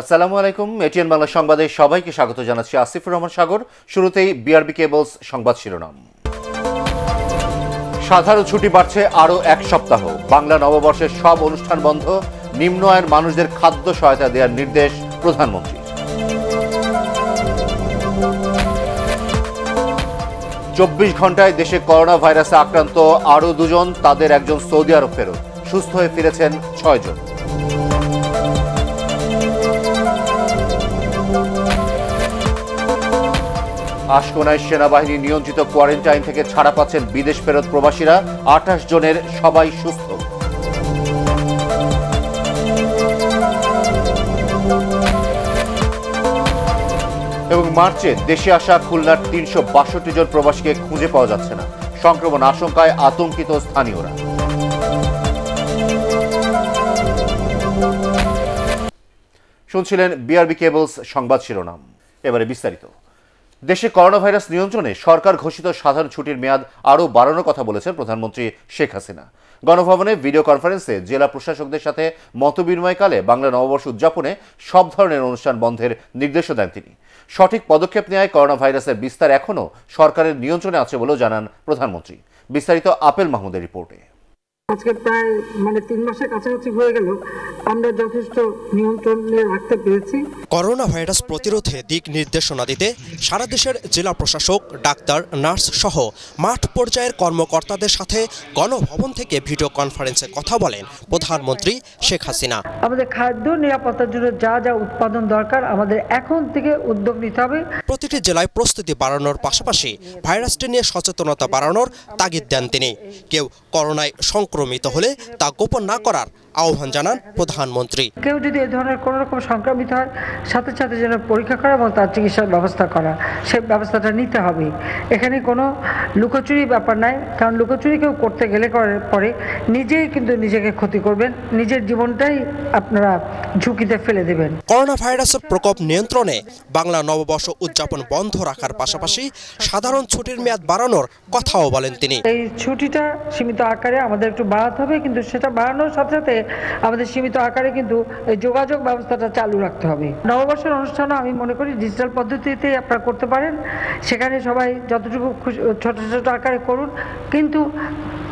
আসসালামু আলাইকুম এটিএন বাংলা সংবাদে সবাইকে স্বাগত জানাচ্ছি আসিফুর রহমান সাগর শুরুতেই বিআরবি কেবলস সংবাদ শিরোনাম সাধারণ ছুটি বাড়ছে আরও এক সপ্তাহ বাংলা নববর্ষের সব অনুষ্ঠান বন্ধ নিম্ন আয়ের মানুষদের খাদ্য সহায়তা দেওয়ার নির্দেশ প্রধানমন্ত্রী চব্বিশ ঘন্টায় দেশে করোনা ভাইরাসে আক্রান্ত আরও দুজন তাদের একজন সৌদি আরব ফেরত সুস্থ হয়ে ফিরেছেন ছয়জন জন আশকোনায় সেনাবাহিনী নিয়ন্ত্রিত কোয়ারেন্টাইন থেকে ছাড়া পাচ্ছেন বিদেশ ফেরত প্রবাসীরা আঠাশ জনের সবাই সুস্থ এবং মার্চে দেশে আসা খুলনার তিনশো বাষট্টি জন প্রবাসীকে খুঁজে পাওয়া যাচ্ছে না সংক্রমণ আশঙ্কায় আতঙ্কিত স্থানীয়রা শুনছিলেন বিআরবি কেবলস সংবাদ শিরোনাম এবারে বিস্তারিত দেশে করোনা ভাইরাস নিয়ন্ত্রণে সরকার ঘোষিত সাধারণ ছুটির মেয়াদ আরও বাড়ানোর কথা বলেছেন প্রধানমন্ত্রী শেখ হাসিনা গণভবনে ভিডিও কনফারেন্সে জেলা প্রশাসকদের সাথে মতবিনিময়কালে বাংলা নববর্ষ উদযাপনে সব ধরনের অনুষ্ঠান বন্ধের নির্দেশও দেন তিনি সঠিক পদক্ষেপ নেওয়ায় করোনা ভাইরাসের বিস্তার এখনও সরকারের নিয়ন্ত্রণে আছে বলেও জানান প্রধানমন্ত্রী বিস্তারিত আপেল মাহমুদের রিপোর্টে আজকে প্রায় মানে তিন মাসের কাছাকাছি হয়ে গেল আমরা যথেষ্ট নিয়ন্ত্রণে রাখতে পেরেছি করোনা ভাইরাস প্রতিরোধে দিক নির্দেশনা দিতে সারা দেশের জেলা প্রশাসক ডাক্তার নার্স সহ মাঠ পর্যায়ের কর্মকর্তাদের সাথে গণভবন থেকে ভিডিও কনফারেন্সে কথা বলেন প্রধানমন্ত্রী শেখ হাসিনা আমাদের খাদ্য নিরাপত্তার জন্য যা যা উৎপাদন দরকার আমাদের এখন থেকে উদ্যোগ নিতে হবে প্রতিটি জেলায় প্রস্তুতি বাড়ানোর পাশাপাশি ভাইরাসটি নিয়ে সচেতনতা বাড়ানোর তাগিদ দেন তিনি কেউ করোনায় সংক্রমণ সংক্রমিত হলে তা গোপন না করার আহ্বান জানান প্রধানমন্ত্রী কেউ যদি এ ধরনের কোনো রকম সংক্রামিত হয় সাথে সাথে যেন পরীক্ষা করা এবং তার চিকিৎসার ব্যবস্থা করা সেই ব্যবস্থাটা নিতে হবে এখানে কোনো লুকোচুরি ব্যাপার নাই কারণ লুকোচুরি কেউ করতে গেলে পরে নিজেই কিন্তু নিজেকে ক্ষতি করবেন নিজের জীবনটাই আপনারা ঝুঁকিতে ফেলে দেবেন করোনা ভাইরাসের প্রকোপ নিয়ন্ত্রণে বাংলা নববর্ষ উদযাপন বন্ধ রাখার পাশাপাশি সাধারণ ছুটির মেয়াদ বাড়ানোর কথাও বলেন তিনি এই ছুটিটা সীমিত আকারে আমাদের একটু বাড়াতে হবে কিন্তু সেটা বাড়ানোর সাথে সাথে আমাদের সীমিত আকারে কিন্তু যোগাযোগ ব্যবস্থাটা চালু রাখতে হবে নববর্ষের অনুষ্ঠানও আমি মনে করি ডিজিটাল পদ্ধতিতে আপনারা করতে পারেন সেখানে সবাই যতটুকু ছোট ছোট আকারে করুন কিন্তু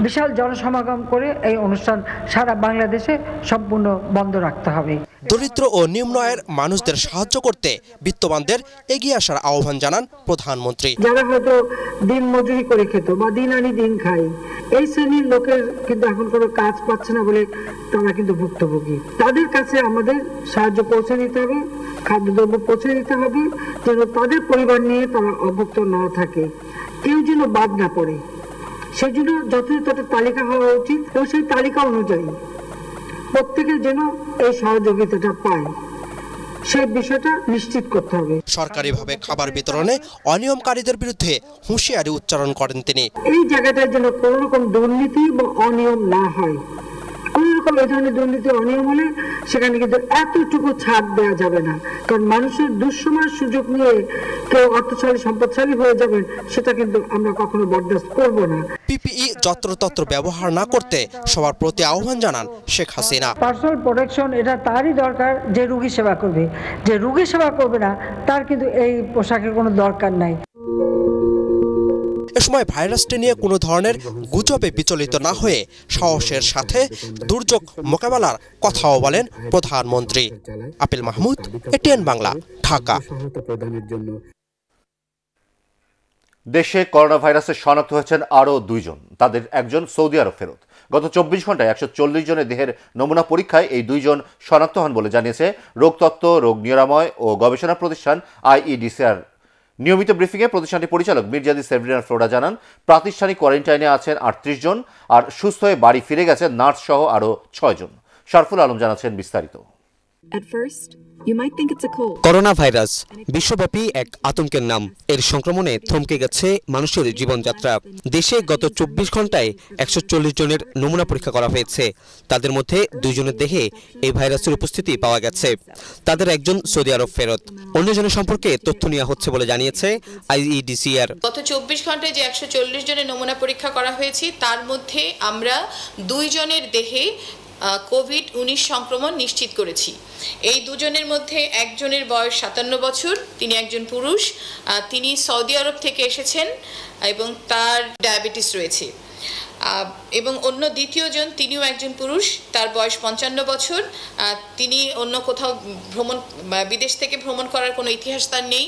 বিশাল জনসমাগম করে এই অনুষ্ঠান সারা বাংলাদেশে সম্পূর্ণ বন্ধ রাখতে হবে দরিদ্র ও নিম্ন আয়ের মানুষদের সাহায্য করতে বিত্তবানদের এগিয়ে আসার আহ্বান জানান প্রধানমন্ত্রী যারা হয়তো দিন মজুরি করে খেত বা দিন আনি দিন খাই এই শ্রেণীর লোকের কিন্তু এখন কোনো কাজ পাচ্ছে না বলে তারা কিন্তু ভুক্তভোগী তাদের কাছে আমাদের সাহায্য পৌঁছে দিতে হবে খাদ্যদ্রব্য পৌঁছে দিতে হবে যেন তাদের পরিবার নিয়ে তারা অভুক্ত না থাকে কেউ যেন বাদ না পড়ে সেজন্য যথাযথ তালিকা হওয়া উচিত এবং সেই তালিকা অনুযায়ী প্রত্যেকের যেন এই সহযোগিতাটা পায় সেই বিষয়টা নিশ্চিত করতে হবে সরকারিভাবে খাবার বিতরণে অনিয়মকারীদের বিরুদ্ধে হুঁশিয়ারি উচ্চারণ করেন তিনি এই জায়গাটার যেন কোনো রকম দুর্নীতি বা অনিয়ম না হয় কোনো এই ধরনের দুর্নীতি অনিয়ম হলে সেখানে কিন্তু এতটুকু ছাড় দেওয়া যাবে না কারণ মানুষের সুযোগ নিয়ে কেউ অর্থশালী সম্পদশালী হয়ে সেটা কিন্তু আমরা কখনো বরদাস্ত করব না পিপিই যত্রতত্র ব্যবহার না করতে সবার প্রতি আহ্বান জানান শেখ হাসিনা পার্সোনাল প্রোটেকশন এটা তারই দরকার যে রুগী সেবা করবে যে রুগী সেবা করবে না তার কিন্তু এই পোশাকের কোনো দরকার নাই এ সময় ভাইরাসটি নিয়ে কোনো ধরনের গুজবে বিচলিত না হয়ে সাহসের সাথে দুর্যোগ মোকাবেলার কথাও বলেন প্রধানমন্ত্রী আপিল মাহমুদ এটিএন বাংলা ঢাকা দেশে করোনা ভাইরাসের শনাক্ত হয়েছেন আরও দুইজন তাদের একজন সৌদি আরব ফেরত গত চব্বিশ ঘন্টায় একশো চল্লিশ জনের দেহের নমুনা পরীক্ষায় এই দুইজন শনাক্ত হন বলে জানিয়েছে রোগতত্ত্ব রোগ নিরাময় ও গবেষণা প্রতিষ্ঠান আইইডিসিআর নিয়মিত ব্রিফিংয়ে প্রতিষ্ঠানটির পরিচালক মির্জাদি সেভিনার ফ্লোরা জানান প্রাতিষ্ঠানিক কোয়ারেন্টাইনে আছেন আটত্রিশ জন আর সুস্থ হয়ে বাড়ি ফিরে গেছেন নার্স সহ আরও ছয়জন শারফুল আলম জানাচ্ছেন বিস্তারিত করোনা ভাইরাস বিশ্বব্যাপী এক আতঙ্কের নাম এর সংক্রমণে থমকে গেছে মানুষের জীবনযাত্রা দেশে গত চব্বিশ ঘন্টায় একশো জনের নমুনা পরীক্ষা করা হয়েছে তাদের মধ্যে দুইজনের দেহে এই ভাইরাসের উপস্থিতি পাওয়া গেছে তাদের একজন সৌদি আরব ফেরত অন্যজনের সম্পর্কে তথ্য নেওয়া হচ্ছে বলে জানিয়েছে আইইডিসিআর গত চব্বিশ ঘন্টায় যে একশো জনের নমুনা পরীক্ষা করা হয়েছে তার মধ্যে আমরা দুইজনের দেহে কোভিড উনিশ সংক্রমণ নিশ্চিত করেছি এই দুজনের মধ্যে একজনের বয়স সাতান্ন বছর তিনি একজন পুরুষ তিনি সৌদি আরব থেকে এসেছেন এবং তার ডায়াবেটিস রয়েছে এবং অন্য দ্বিতীয়জন তিনিও একজন পুরুষ তার বয়স পঞ্চান্ন বছর তিনি অন্য কোথাও ভ্রমণ বিদেশ থেকে ভ্রমণ করার কোনো ইতিহাস তার নেই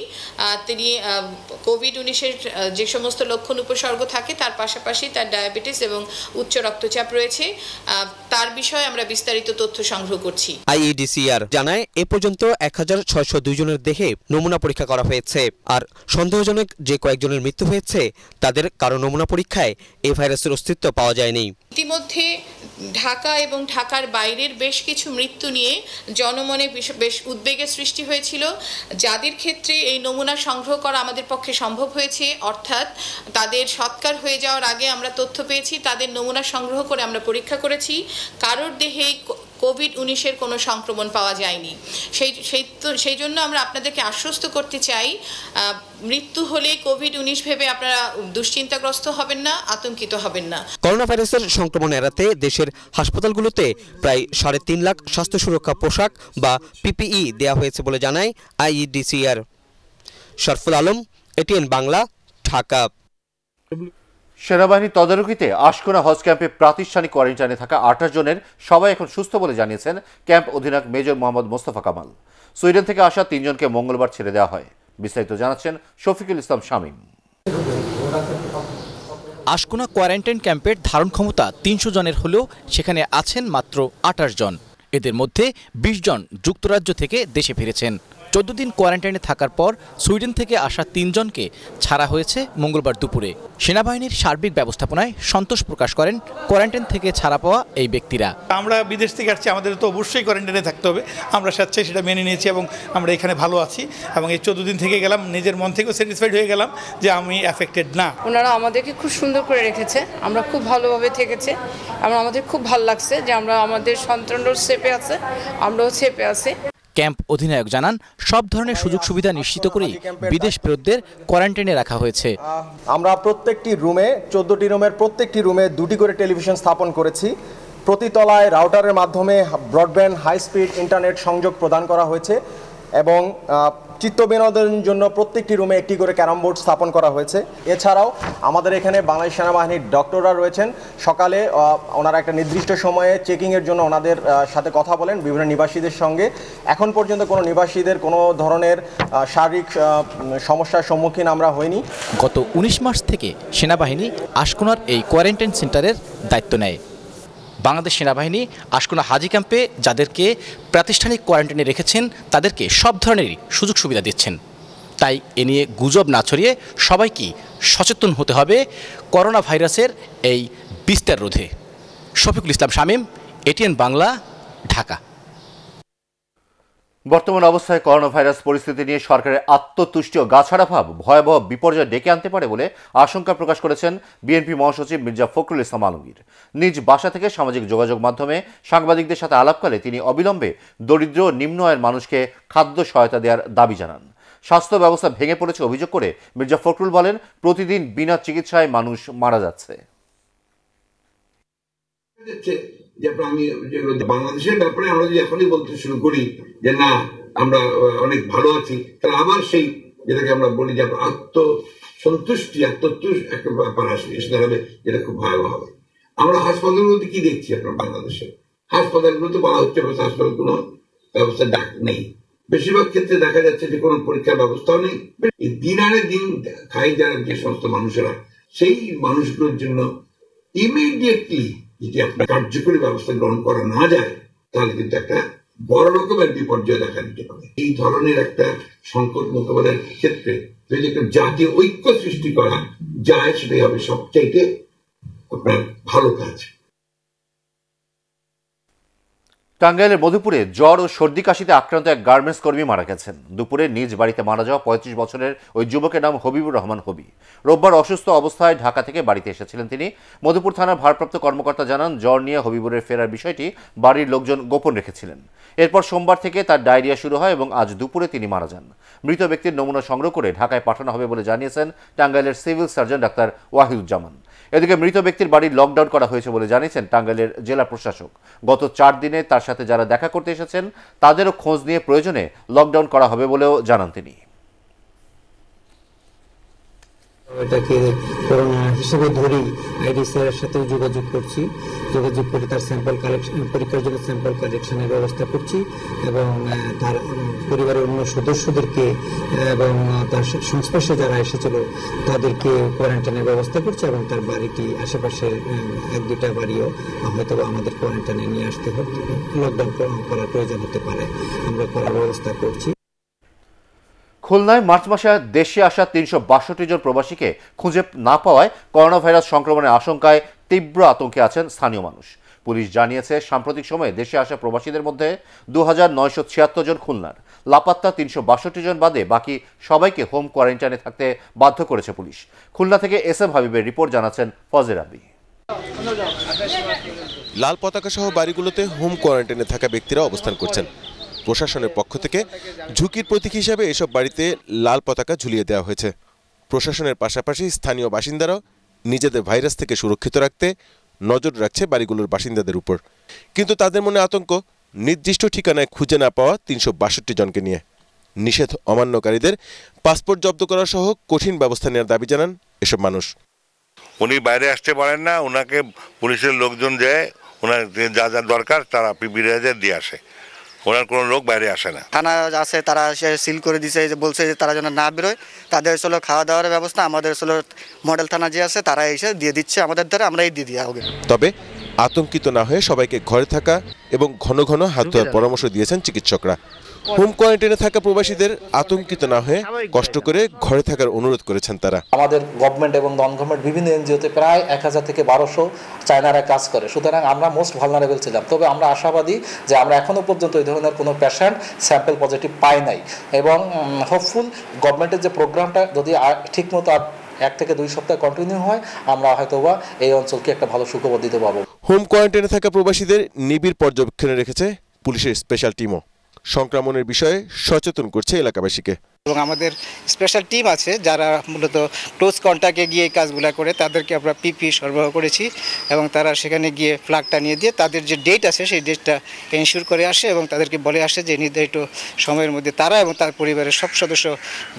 তিনি কোভিড উনিশের যে সমস্ত লক্ষণ উপসর্গ থাকে তার পাশাপাশি তার ডায়াবেটিস এবং উচ্চ রক্তচাপ রয়েছে তার বিষয়ে আমরা বিস্তারিত তথ্য সংগ্রহ করছি আইইডিসিআর জানায় এ পর্যন্ত এক হাজার ছয়শো দুইজনের দেহে নমুনা পরীক্ষা করা হয়েছে আর সন্দেহজনক যে কয়েকজনের মৃত্যু হয়েছে তাদের কারো নমুনা পরীক্ষায় এ ভাইরাসের অস্তিত্ব তথ্য পাওয়া যায়নি ইতিমধ্যে ঢাকা এবং ঢাকার বাইরের বেশ কিছু মৃত্যু নিয়ে জনমনে বেশ উদ্বেগের সৃষ্টি হয়েছিল যাদের ক্ষেত্রে এই নমুনা সংগ্রহ করা আমাদের পক্ষে সম্ভব হয়েছে অর্থাৎ তাদের সৎকার হয়ে যাওয়ার আগে আমরা তথ্য পেয়েছি তাদের নমুনা সংগ্রহ করে আমরা পরীক্ষা করেছি কারোর দেহে কোভিড উনিশের কোনো সংক্রমণ পাওয়া যায়নি সেই সেই তো সেই জন্য আমরা আপনাদেরকে আশ্বস্ত করতে চাই মৃত্যু হলে কোভিড উনিশ ভেবে আপনারা দুশ্চিন্তাগ্রস্ত হবেন না আতঙ্কিত হবেন না করোনা ভাইরাসের সংক্রমণ এড়াতে দেশের হাসপাতালগুলোতে প্রায় সাড়ে তিন লাখ স্বাস্থ্য সুরক্ষা পোশাক বা পিপিই দেয়া হয়েছে বলে জানায় আইইডিসিআর শরফুল আলম এটিএন বাংলা ঢাকা সেনাবাহিনী তদারকিতে আশকোনা হজ ক্যাম্পে প্রাতিষ্ঠানিক কোয়ারেন্টাইনে থাকা আঠাশ জনের সবাই এখন সুস্থ বলে জানিয়েছেন ক্যাম্প অধিনায়ক মেজর মোহাম্মদ মোস্তফা কামাল সুইডেন থেকে আসা তিনজনকে মঙ্গলবার ছেড়ে দেওয়া হয় বিস্তারিত জানাচ্ছেন শফিকুল ইসলাম শামীম আশকোনা কোয়ারেন্টাইন ক্যাম্পের ধারণ ক্ষমতা তিনশো জনের হলেও সেখানে আছেন মাত্র আঠাশ জন এদের মধ্যে বিশ জন যুক্তরাজ্য থেকে দেশে ফিরেছেন চোদ্দ দিন কোয়ারেন্টাইনে থাকার পর সুইডেন থেকে আসা তিনজনকে ছাড়া হয়েছে মঙ্গলবার দুপুরে সেনাবাহিনীর সার্বিক ব্যবস্থাপনায় সন্তোষ প্রকাশ করেন কোয়ারেন্টাইন থেকে ছাড়া পাওয়া এই ব্যক্তিরা আমরা বিদেশ থেকে আসছি আমাদের তো অবশ্যই কোয়ারেন্টাইনে থাকতে হবে আমরা স্বেচ্ছায় সেটা মেনে নিয়েছি এবং আমরা এখানে ভালো আছি এবং এই চোদ্দ দিন থেকে গেলাম নিজের মন থেকেও স্যাটিসফাইড হয়ে গেলাম যে আমি অ্যাফেক্টেড না ওনারা আমাদেরকে খুব সুন্দর করে রেখেছে আমরা খুব ভালোভাবে থেকেছে আমরা আমাদের খুব ভালো লাগছে যে আমরা আমাদের সন্তানরাও সেপে আছে আমরাও সেপে আছি ক্যাম্প অধিনায়ক জানান সব ধরনের সুযোগ সুবিধা নিশ্চিত করেই বিদেশ ফেরতদের কোয়ারেন্টাইনে রাখা হয়েছে আমরা প্রত্যেকটি রুমে চোদ্দটি রুমের প্রত্যেকটি রুমে দুটি করে টেলিভিশন স্থাপন করেছি প্রতি তলায় রাউটারের মাধ্যমে ব্রডব্যান্ড হাই স্পিড ইন্টারনেট সংযোগ প্রদান করা হয়েছে এবং চিত্ত বিনোদনের জন্য প্রত্যেকটি রুমে একটি করে ক্যারাম বোর্ড স্থাপন করা হয়েছে এছাড়াও আমাদের এখানে বাংলাদেশ সেনাবাহিনীর ডক্টররা রয়েছেন সকালে ওনারা একটা নির্দিষ্ট সময়ে চেকিংয়ের জন্য ওনাদের সাথে কথা বলেন বিভিন্ন নিবাসীদের সঙ্গে এখন পর্যন্ত কোনো নিবাসীদের কোনো ধরনের শারীরিক সমস্যার সম্মুখীন আমরা হইনি গত ১৯ মাস থেকে সেনাবাহিনী আশকোনার এই কোয়ারেন্টাইন সেন্টারের দায়িত্ব নেয় বাংলাদেশ সেনাবাহিনী আশকোনা হাজি ক্যাম্পে যাদেরকে প্রাতিষ্ঠানিক কোয়ারেন্টাইনে রেখেছেন তাদেরকে সব ধরনেরই সুযোগ সুবিধা দিচ্ছেন তাই এ নিয়ে গুজব না ছড়িয়ে সবাইকে সচেতন হতে হবে করোনা ভাইরাসের এই বিস্তার রোধে শফিকুল ইসলাম শামীম এটিএন বাংলা ঢাকা বর্তমান অবস্থায় করোনা ভাইরাস পরিস্থিতি নিয়ে সরকারের আত্মতুষ্টি ও গাছাড়া ভাব ভয়াবহ বিপর্যয় ডেকে আনতে পারে বলে আশঙ্কা প্রকাশ করেছেন বিএনপি মহাসচিব মির্জা ফখরুল ইসলাম আলমগীর নিজ বাসা থেকে সামাজিক যোগাযোগ মাধ্যমে সাংবাদিকদের সাথে আলাপকালে তিনি অবিলম্বে দরিদ্র নিম্ন আয়ের মানুষকে খাদ্য সহায়তা দেওয়ার দাবি জানান স্বাস্থ্য ব্যবস্থা ভেঙে পড়েছে অভিযোগ করে মির্জা ফখরুল বলেন প্রতিদিন বিনা চিকিৎসায় মানুষ মারা যাচ্ছে যেটা আমি বাংলাদেশের ব্যাপারে আমরা যদি এখনই বলতে শুরু করি যে না আমরা অনেক ভালো আছি তাহলে আবার সেই যেটাকে আমরা বলি যে আত্ম সন্তুষ্টি একটা ব্যাপার আসবে এসে যেটা খুব ভয়াবহ হবে আমরা হাসপাতালগুলোতে কি দেখছি আপনার বাংলাদেশে হাসপাতালগুলোতে বলা হচ্ছে হাসপাতাল কোনো ব্যবস্থা ডাক নেই বেশিরভাগ ক্ষেত্রে দেখা যাচ্ছে যে কোনো পরীক্ষার ব্যবস্থাও নেই দিন আনে দিন খাই যারা যে সমস্ত মানুষেরা সেই মানুষগুলোর জন্য ইমিডিয়েটলি যদি একটা কার্যকরী ব্যবস্থা গ্রহণ করা না যায় তাহলে কিন্তু একটা বড় রকমের বিপর্যয় দেখা দিতে পারে এই ধরনের একটা সংকট মোকাবেলার ক্ষেত্রে যদি একটা জাতীয় ঐক্য সৃষ্টি করা যায় সেটাই হবে সবচাইতে আপনার ভালো কাজ টাঙ্গাইলের মধুপুরে জ্বর ও সর্দি কাশিতে আক্রান্ত এক গার্মেন্টস কর্মী মারা গেছেন দুপুরে নিজ বাড়িতে মারা যাওয়া পঁয়ত্রিশ বছরের ওই যুবকের নাম হবিবুর রহমান হবি রোববার অসুস্থ অবস্থায় ঢাকা থেকে বাড়িতে এসেছিলেন তিনি মধুপুর থানার ভারপ্রাপ্ত কর্মকর্তা জানান জ্বর নিয়ে হবিবুরের ফেরার বিষয়টি বাড়ির লোকজন গোপন রেখেছিলেন এরপর সোমবার থেকে তার ডায়রিয়া শুরু হয় এবং আজ দুপুরে তিনি মারা যান মৃত ব্যক্তির নমুনা সংগ্রহ করে ঢাকায় পাঠানো হবে বলে জানিয়েছেন টাঙ্গাইলের সিভিল সার্জন ডাক্তার ওয়াহিদুজ্জামান এদিকে মৃত ব্যক্তির বাড়ি লকডাউন করা হয়েছে বলে জানিয়েছেন টাঙ্গাইলের জেলা প্রশাসক গত চার দিনে তার সাথে যারা দেখা করতে এসেছেন তাদেরও খোঁজ নিয়ে প্রয়োজনে লকডাউন করা হবে বলেও জানান তিনি এটাকে করোনা হিসেবে ধরেই আইডিসিআর সাথে যোগাযোগ করছি যোগাযোগ করে তার স্যাম্পল কালেকশন পরীক্ষার জন্য স্যাম্পল কালেকশনের ব্যবস্থা করছি এবং তার পরিবারের অন্য সদস্যদেরকে এবং তার সংস্পর্শে যারা এসেছিল তাদেরকে কোয়ারেন্টাইনের ব্যবস্থা করছে এবং তার বাড়িটি আশেপাশে এক দুটা বাড়িও হয়তো আমাদের কোয়ারেন্টাইনে নিয়ে আসতে হবে লকডাউন করার প্রয়োজন হতে পারে আমরা করার ব্যবস্থা করছি খুলনায় মার্চ মাসে দেশে আসা তিনশো বাষট্টি জন প্রবাসীকে খুঁজে না পাওয়ায় করোনা ভাইরাস সংক্রমণের আশঙ্কায় তীব্র আতঙ্কে আছেন স্থানীয় মানুষ পুলিশ জানিয়েছে সাম্প্রতিক সময়ে দেশে আসা প্রবাসীদের মধ্যে দু জন খুলনার লাপাত্তা তিনশো বাষট্টি জন বাদে বাকি সবাইকে হোম কোয়ারেন্টাইনে থাকতে বাধ্য করেছে পুলিশ খুলনা থেকে এস এম হাবিবের রিপোর্ট জানাচ্ছেন ফজের আবি লাল পতাকা সহ বাড়িগুলোতে হোম কোয়ারেন্টাইনে থাকা ব্যক্তিরা অবস্থান করছেন প্রশাসনের পক্ষ থেকে ঝুঁকির প্রতীক হিসাবে এসব বাড়িতে লাল পতাকা ঝুলিয়ে দেওয়া হয়েছে প্রশাসনের পাশাপাশি স্থানীয় বাসিন্দারাও নিজেদের ভাইরাস থেকে সুরক্ষিত রাখতে নজর রাখছে বাড়িগুলোর বাসিন্দাদের উপর কিন্তু তাদের মনে আতঙ্ক নির্দিষ্ট ঠিকানায় খুঁজে না পাওয়া তিনশো জনকে নিয়ে নিষেধ অমান্যকারীদের পাসপোর্ট জব্দ করা সহ কঠিন ব্যবস্থা নেওয়ার দাবি জানান এসব মানুষ উনি বাইরে আসতে পারেন না ওনাকে পুলিশের লোকজন যায় ওনার যা যা দরকার তারা পিপিডিআইতে দিয়ে আসে ওনার কোনো লোক বাইরে আসে না থানা আছে তারা এসে সিল করে দিছে যে বলছে যে তারা যেন না বেরোয় তাদের আসলে খাওয়া দাওয়ার ব্যবস্থা আমাদের আসলে মডেল থানা যে আছে তারা এসে দিয়ে দিচ্ছে আমাদের দ্বারা আমরাই দিয়ে দিয়ে হবে তবে আতঙ্কিত না হয়ে সবাইকে ঘরে থাকা এবং ঘন ঘন হাত ধোয়ার পরামর্শ দিয়েছেন চিকিৎসকরা হোম কোয়ারেন্টাইনে থাকা প্রবাসীদের আতঙ্কিত না হয়ে কষ্ট করে ঘরে থাকার অনুরোধ করেছেন তারা আমাদের গভর্নমেন্ট এবং নন গভর্নমেন্ট বিভিন্ন এনজিওতে প্রায় এক হাজার থেকে বারোশো চায়নারা কাজ করে সুতরাং আমরা মোস্ট ভালনারেবল ছিলাম তবে আমরা আশাবাদী যে আমরা এখনও পর্যন্ত এই ধরনের কোনো পেশেন্ট স্যাম্পল পজিটিভ পাই নাই এবং হোপফুল গভর্নমেন্টের যে প্রোগ্রামটা যদি ঠিকমতো এক থেকে দুই সপ্তাহ কন্টিনিউ হয় আমরা হয়তোবা এই অঞ্চলকে একটা ভালো সুখবর দিতে পারবো হোম কোয়ারেন্টাইনে থাকা প্রবাসীদের নিবিড় পর্যবেক্ষণে রেখেছে পুলিশের স্পেশাল টিমও সংক্রমণের বিষয়ে সচেতন করছে এলাকাবাসীকে এবং আমাদের স্পেশাল টিম আছে যারা মূলত ক্লোজ কন্ট্যাক্টে গিয়ে এই কাজগুলো করে তাদেরকে আমরা পিপি সরবরাহ করেছি এবং তারা সেখানে গিয়ে ফ্লাগটা নিয়ে দিয়ে তাদের যে ডেট আছে সেই ডেটটা এনশিওর করে আসে এবং তাদেরকে বলে আসে যে নির্ধারিত সময়ের মধ্যে তারা এবং তার পরিবারের সব সদস্য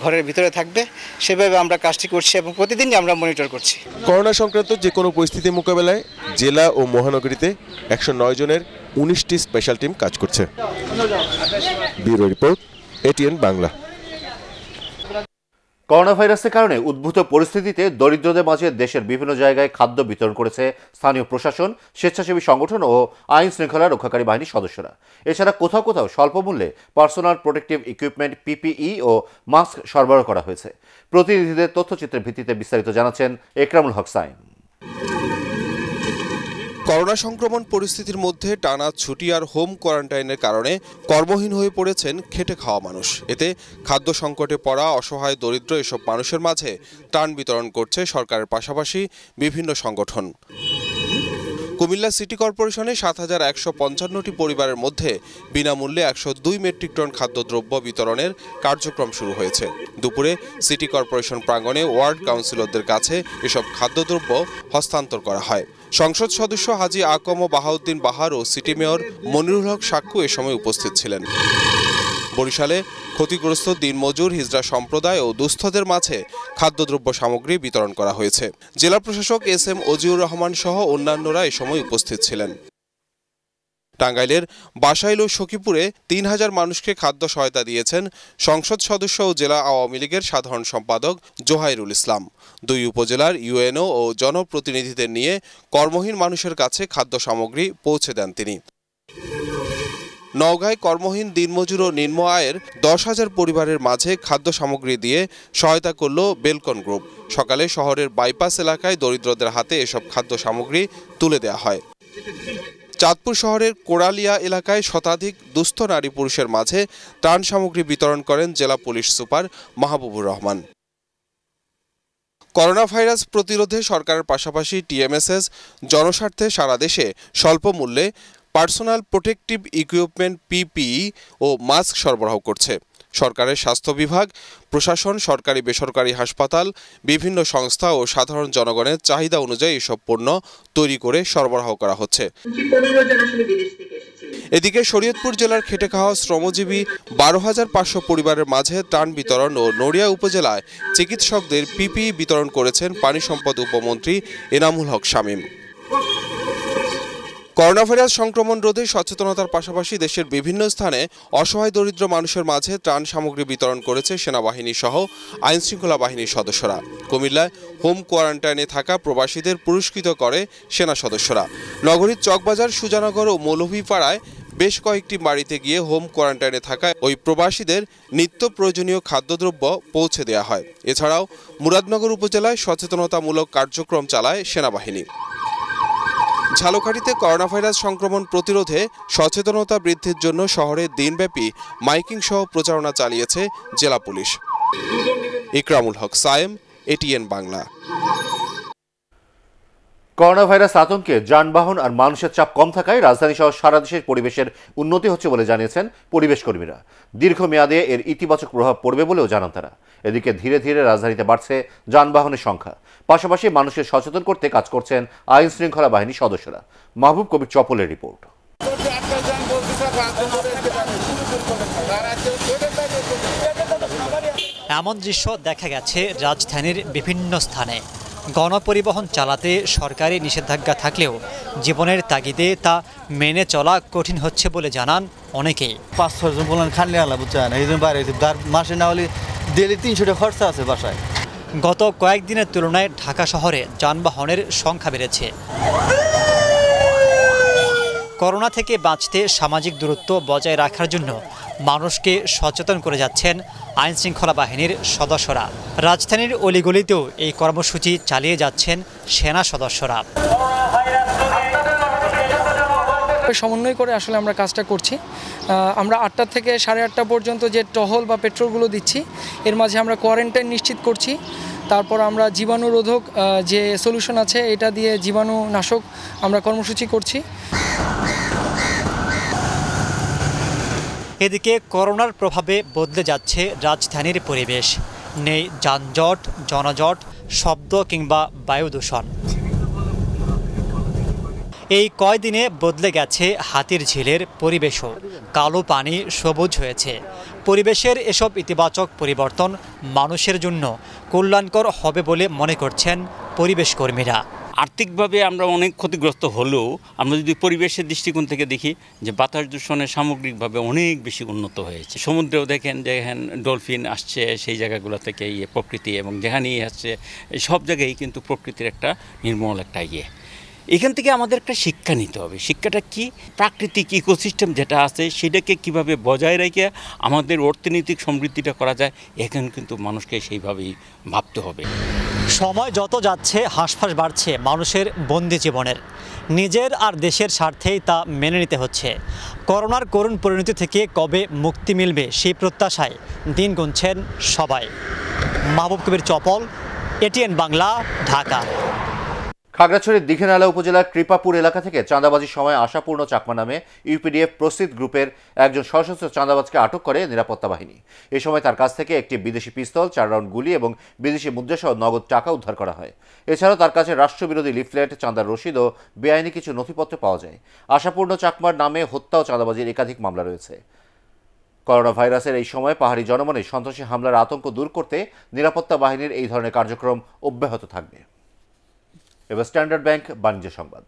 ঘরের ভিতরে থাকবে সেভাবে আমরা কাজটি করছি এবং প্রতিদিনই আমরা মনিটর করছি করোনা সংক্রান্ত যে কোনো পরিস্থিতি মোকাবেলায় জেলা ও মহানগরীতে একশো নয় জনের উনিশটি স্পেশাল টিম কাজ করছে bureau report ATN Bangla corona ভাইরাসের কারণে উদ্ভূত পরিস্থিতিতে দরিদ্রদের মাঝে দেশের বিভিন্ন জায়গায় খাদ্য বিতরণ করেছে স্থানীয় প্রশাসন স্বেচ্ছাসেবী সংগঠন ও আইন শৃঙ্খলা রক্ষাকারী বাহিনীর সদস্যরা এছাড়া কোথাও কোথাও স্বল্প মূল্যে পার্সোনাল প্রোটেক্টিভ ইকুইপমেন্ট পিপিই ও মাস্ক সরবরাহ করা হয়েছে প্রতিনিধিদের তথ্যচিত্রের ভিত্তিতে বিস্তারিত জানাচ্ছেন একরামুল হক সাইন করোনা সংক্রমণ পরিস্থিতির মধ্যে টানা ছুটি আর হোম কোয়ারেন্টাইনের কারণে কর্মহীন হয়ে পড়েছেন খেটে খাওয়া মানুষ এতে খাদ্য সংকটে পড়া অসহায় দরিদ্র এসব মানুষের মাঝে ত্রাণ বিতরণ করছে সরকারের পাশাপাশি বিভিন্ন সংগঠন কুমিল্লা সিটি কর্পোরেশনে সাত হাজার একশো পঞ্চান্নটি পরিবারের মধ্যে বিনামূল্যে একশো দুই মেট্রিক টন খাদ্যদ্রব্য বিতরণের কার্যক্রম শুরু হয়েছে দুপুরে সিটি কর্পোরেশন প্রাঙ্গণে ওয়ার্ড কাউন্সিলরদের কাছে এসব খাদ্যদ্রব্য হস্তান্তর করা হয় সংসদ সদস্য হাজি আকম ও বাহাউদ্দিন বাহার ও সিটি মেয়র মনিরুল হক সাক্ষু এ সময় উপস্থিত ছিলেন বরিশালে ক্ষতিগ্রস্ত দিনমজুর হিজড়া সম্প্রদায় ও দুস্থদের মাঝে খাদ্যদ্রব্য সামগ্রী বিতরণ করা হয়েছে জেলা প্রশাসক এস এম অজিউর রহমান সহ অন্যান্যরা এ সময় উপস্থিত ছিলেন টাঙ্গাইলের বাসাইল ও সখীপুরে তিন হাজার মানুষকে খাদ্য সহায়তা দিয়েছেন সংসদ সদস্য ও জেলা আওয়ামী লীগের সাধারণ সম্পাদক জোহাইরুল ইসলাম দুই উপজেলার ইউএনও ও জনপ্রতিনিধিদের নিয়ে কর্মহীন মানুষের কাছে খাদ্য সামগ্রী পৌঁছে দেন তিনি নওগাঁয় কর্মহীন দিনমজুর ও নিম্ন আয়ের দশ হাজার পরিবারের মাঝে খাদ্য সামগ্রী দিয়ে সহায়তা করল বেলকন গ্রুপ সকালে শহরের বাইপাস এলাকায় দরিদ্রদের হাতে এসব খাদ্য সামগ্রী তুলে দেওয়া হয় চাঁদপুর শহরের কোড়ালিয়া এলাকায় শতাধিক দুস্থ নারী পুরুষের মাঝে ত্রাণ সামগ্রী বিতরণ করেন জেলা police super Mahbubur Rahman corona virus প্রতিরোধে সরকারের পাশাপাশি টিএমএসএস জনস্বার্থে সারা দেশে স্বল্প মূল্যে পার্সোনাল প্রোটেকটিভ ইকুইপমেন্ট পিপিই ও মাস্ক সরবরাহ করছে সরকারের স্বাস্থ্য বিভাগ প্রশাসন সরকারি বেসরকারি হাসপাতাল বিভিন্ন সংস্থা ও সাধারণ জনগণের চাহিদা অনুযায়ী এসব পণ্য তৈরি করে সরবরাহ করা হচ্ছে এদিকে শরীয়তপুর জেলার খেটে খাওয়া শ্রমজীবী বারো হাজার পাঁচশো পরিবারের মাঝে ত্রাণ বিতরণ ও নড়িয়া উপজেলায় চিকিৎসকদের পিপিই বিতরণ করেছেন পানি সম্পদ উপমন্ত্রী এনামুল হক শামীম করোনা ভাইরাস সংক্রমণ রোধে সচেতনতার পাশাপাশি দেশের বিভিন্ন স্থানে অসহায় দরিদ্র মানুষের মাঝে ত্রাণ সামগ্রী বিতরণ করেছে সেনাবাহিনী সহ আইনশৃঙ্খলা বাহিনীর সদস্যরা কুমিল্লায় হোম কোয়ারেন্টাইনে থাকা প্রবাসীদের পুরস্কৃত করে সেনা সদস্যরা নগরীর চকবাজার সুজানগর ও মৌলভীপাড়ায় বেশ কয়েকটি বাড়িতে গিয়ে হোম কোয়ারেন্টাইনে থাকা ওই প্রবাসীদের নিত্য প্রয়োজনীয় খাদ্যদ্রব্য পৌঁছে দেওয়া হয় এছাড়াও মুরাদনগর উপজেলায় সচেতনতামূলক কার্যক্রম চালায় সেনাবাহিনী ঝালকাঠিতে করোনা ভাইরাস সংক্রমণ প্রতিরোধে সচেতনতা বৃদ্ধির জন্য শহরে দিনব্যাপী মাইকিং সহ প্রচারণা চালিয়েছে জেলা police Ikramul Haque Sayem ATN Bangla corona virus আতঙ্কে যানবাহন আর মানুষের চাপ কম থাকায় রাজধানী সহ সারা দেশের পরিবেশের উন্নতি হচ্ছে বলে জানিয়েছেন পরিবেশ কর্মীরা দীর্ঘমেয়াদে এর ইতিবাচক প্রভাব পড়বে বলেও জানান তারা এদিকে ধীরে ধীরে রাজধানীতে বাড়ছে যানবাহনের সংখ্যা পাশাপাশি মানুষের সচেতন করতে কাজ করছেন আইন শৃঙ্খলা বাহিনীর সদস্যরা মাহবুব কবির চপলের রিপোর্ট এমন দৃশ্য দেখা গেছে রাজধানীর বিভিন্ন স্থানে গণপরিবহন চালাতে সরকারি নিষেধাজ্ঞা থাকলেও জীবনের তাগিদে তা মেনে চলা কঠিন হচ্ছে বলে জানান অনেকেই পাঁচ ছয়জন বললেন খানলে আলা বুঝছেন এই জন্য বাইরে মাসে না হলে ডেলি তিনশোটা খরচা আছে বাসায় গত কয়েকদিনের তুলনায় ঢাকা শহরে যানবাহনের সংখ্যা বেড়েছে করোনা থেকে বাঁচতে সামাজিক দূরত্ব বজায় রাখার জন্য মানুষকে সচেতন করে যাচ্ছেন আইনশৃঙ্খলা বাহিনীর সদস্যরা রাজধানীর অলিগলিতেও এই কর্মসূচি চালিয়ে যাচ্ছেন সেনা সদস্যরা সমন্বয় করে আসলে আমরা কাজটা করছি আমরা আটটা থেকে সাড়ে আটটা পর্যন্ত যে টহল বা পেট্রোলগুলো দিচ্ছি এর মাঝে আমরা কোয়ারেন্টাইন নিশ্চিত করছি তারপর আমরা জীবাণুরোধক যে সলিউশন আছে এটা দিয়ে জীবাণুনাশক আমরা কর্মসূচি করছি এদিকে করোনার প্রভাবে বদলে যাচ্ছে রাজধানীর পরিবেশ নেই যানজট জনজট শব্দ কিংবা বায়ু দূষণ এই কয়দিনে বদলে গেছে হাতির ঝিলের পরিবেশও কালো পানি সবুজ হয়েছে পরিবেশের এসব ইতিবাচক পরিবর্তন মানুষের জন্য কল্যাণকর হবে বলে মনে করছেন পরিবেশকর্মীরা আর্থিকভাবে আমরা অনেক ক্ষতিগ্রস্ত হলেও আমরা যদি পরিবেশের দৃষ্টিকোণ থেকে দেখি যে বাতাস দূষণে সামগ্রিকভাবে অনেক বেশি উন্নত হয়েছে সমুদ্রেও দেখেন যেখানে ডলফিন আসছে সেই জায়গাগুলো থেকে ইয়ে প্রকৃতি এবং যেখানেই আসছে সব জায়গায় কিন্তু প্রকৃতির একটা নির্মল একটা ইয়ে এখান থেকে আমাদের একটা শিক্ষা নিতে হবে শিক্ষাটা কি প্রাকৃতিক ইকোসিস্টেম যেটা আছে সেটাকে কিভাবে বজায় রেখে আমাদের অর্থনৈতিক সমৃদ্ধিটা করা যায় এখন কিন্তু মানুষকে সেইভাবেই ভাবতে হবে সময় যত যাচ্ছে হাঁসফাঁস বাড়ছে মানুষের বন্দি জীবনের নিজের আর দেশের স্বার্থেই তা মেনে নিতে হচ্ছে করোনার করুণ পরিণতি থেকে কবে মুক্তি মিলবে সেই প্রত্যাশায় দিন গুনছেন সবাই মাহবুব কবির চপল এটিএন বাংলা ঢাকা খাগড়াছড়ির দীঘেনালা উপজেলার কৃপাপুর এলাকা থেকে চাঁদাবাজির সময় আশাপূর্ণ চাকমা নামে ইউপিডিএফ প্রস্তুত গ্রুপের একজন সশস্ত্র চাঁদাবাজকে আটক করে নিরাপত্তা বাহিনী এ সময় তার কাছ থেকে একটি বিদেশি পিস্তল চার রাউন্ড গুলি এবং বিদেশি মুদ্রাসহ নগদ টাকা উদ্ধার করা হয় এছাড়াও তার কাছে রাষ্ট্রবিরোধী লিফলেট চাঁদার রশিদ ও বেআইনি কিছু নথিপত্র পাওয়া যায় আশাপূর্ণ চাকমার নামে হত্যা ও চাঁদাবাজির একাধিক মামলা রয়েছে করোনা ভাইরাসের এই সময় পাহাড়ি জনমনে সন্ত্রাসী হামলার আতঙ্ক দূর করতে নিরাপত্তা বাহিনীর এই ধরনের কার্যক্রম অব্যাহত থাকবে এবার স্ট্যান্ডার্ড ব্যাংক বাণিজ্য সংবাদ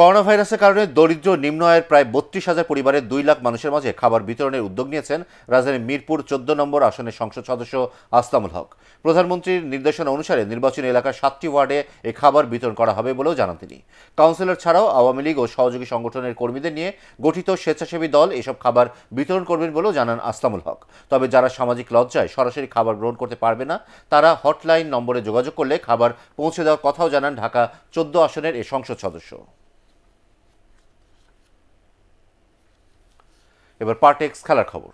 করোনা ভাইরাসের কারণে দরিদ্র নিম্ন আয়ের প্রায় বত্রিশ হাজার পরিবারের দুই লাখ মানুষের মাঝে খাবার বিতরণের উদ্যোগ নিয়েছেন রাজধানীর মিরপুর চোদ্দ নম্বর আসনের সংসদ সদস্য আসলামুল হক প্রধানমন্ত্রীর নির্দেশনা অনুসারে নির্বাচনী এলাকার সাতটি ওয়ার্ডে এই খাবার বিতরণ করা হবে বলেও জানান তিনি কাউন্সিলর ছাড়াও আওয়ামী লীগ ও সহযোগী সংগঠনের কর্মীদের নিয়ে গঠিত স্বেচ্ছাসেবী দল এসব খাবার বিতরণ করবেন বলেও জানান আসলামুল হক তবে যারা সামাজিক লজ্জায় সরাসরি খাবার গ্রহণ করতে পারবে না তারা হটলাইন নম্বরে যোগাযোগ করলে খাবার পৌঁছে দেওয়ার কথাও জানান ঢাকা চোদ্দ আসনের এই সংসদ সদস্য এবার পার্টেক্স খেলার খবর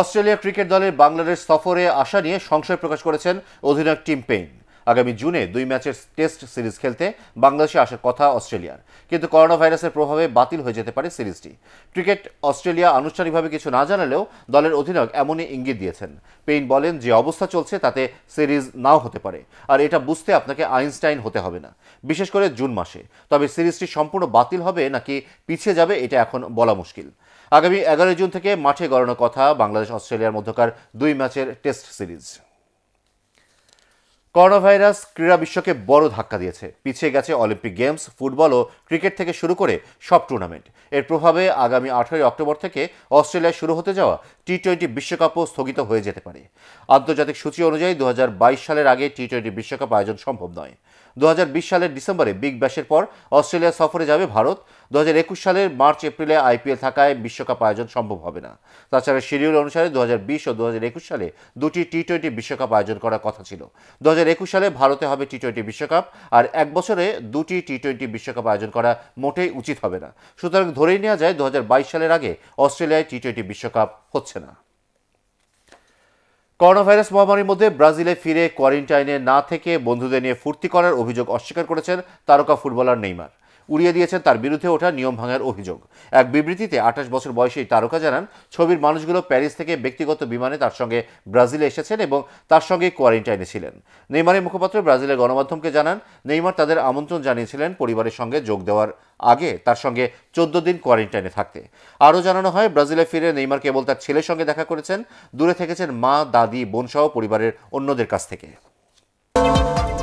অস্ট্রেলিয়া ক্রিকেট দলের বাংলাদেশ সফরে আসা নিয়ে সংশয় প্রকাশ করেছেন অধিনায়ক টিম পেইন আগামী জুনে দুই ম্যাচের টেস্ট সিরিজ খেলতে বাংলাদেশে আসার কথা অস্ট্রেলিয়ার কিন্তু করোনা ভাইরাসের প্রভাবে বাতিল হয়ে যেতে পারে সিরিজটি ক্রিকেট অস্ট্রেলিয়া আনুষ্ঠানিকভাবে কিছু না জানালেও দলের অধিনায়ক এমনই ইঙ্গিত দিয়েছেন পেইন বলেন যে অবস্থা চলছে তাতে সিরিজ নাও হতে পারে আর এটা বুঝতে আপনাকে আইনস্টাইন হতে হবে না বিশেষ করে জুন মাসে তবে সিরিজটি সম্পূর্ণ বাতিল হবে নাকি পিছিয়ে যাবে এটা এখন বলা মুশকিল আগামী এগারোই জুন থেকে মাঠে গড়ানোর কথা বাংলাদেশ অস্ট্রেলিয়ার মধ্যকার দুই ম্যাচের টেস্ট সিরিজ করোনা ভাইরাস ক্রীড়া বিশ্বকে বড় ধাক্কা দিয়েছে পিছিয়ে গেছে অলিম্পিক গেমস ফুটবল ও ক্রিকেট থেকে শুরু করে সব টুর্নামেন্ট এর প্রভাবে আগামী আঠারোই অক্টোবর থেকে অস্ট্রেলিয়ায় শুরু হতে যাওয়া টি টোয়েন্টি বিশ্বকাপও স্থগিত হয়ে যেতে পারে আন্তর্জাতিক সূচি অনুযায়ী দু সালের আগে টি টোয়েন্টি বিশ্বকাপ আয়োজন সম্ভব নয় দু সালের ডিসেম্বরে বিগ ব্যাশের পর অস্ট্রেলিয়া সফরে যাবে ভারত দু সালের মার্চ এপ্রিলে আইপিএল থাকায় বিশ্বকাপ আয়োজন সম্ভব হবে না তাছাড়া শিডিউল অনুসারে দু ও দু সালে দুটি টি টোয়েন্টি বিশ্বকাপ আয়োজন করার কথা ছিল দু সালে ভারতে হবে টি টোয়েন্টি বিশ্বকাপ আর এক বছরে দুটি টি টোয়েন্টি বিশ্বকাপ আয়োজন করা মোটেই উচিত হবে না সুতরাং ধরেই নেওয়া যায় দু সালের আগে অস্ট্রেলিয়ায় টি টোয়েন্টি বিশ্বকাপ হচ্ছে না করোনাভাইরাস মহামারীর মধ্যে ব্রাজিলে ফিরে কোয়ারেন্টাইনে না থেকে বন্ধুদের নিয়ে ফুর্তি করার অভিযোগ অস্বীকার করেছেন তারকা ফুটবলার নেইমার উড়িয়ে দিয়েছেন তার বিরুদ্ধে ওঠা নিয়ম ভাঙার অভিযোগ এক বিবৃতিতে আঠাশ বছর বয়সে এই তারকা জানান ছবির মানুষগুলো প্যারিস থেকে ব্যক্তিগত বিমানে তার সঙ্গে ব্রাজিলে এসেছেন এবং তার সঙ্গে কোয়ারেন্টাইনে ছিলেন নেইমারের মুখপাত্র ব্রাজিলের গণমাধ্যমকে জানান নেইমার তাদের আমন্ত্রণ জানিয়েছিলেন পরিবারের সঙ্গে যোগ দেওয়ার আগে তার সঙ্গে চোদ্দ দিন কোয়ারেন্টাইনে থাকতে আরও জানানো হয় ব্রাজিলে ফিরে নেইমার কেবল তার ছেলের সঙ্গে দেখা করেছেন দূরে থেকেছেন মা দাদি বোনসহ পরিবারের অন্যদের কাছ থেকে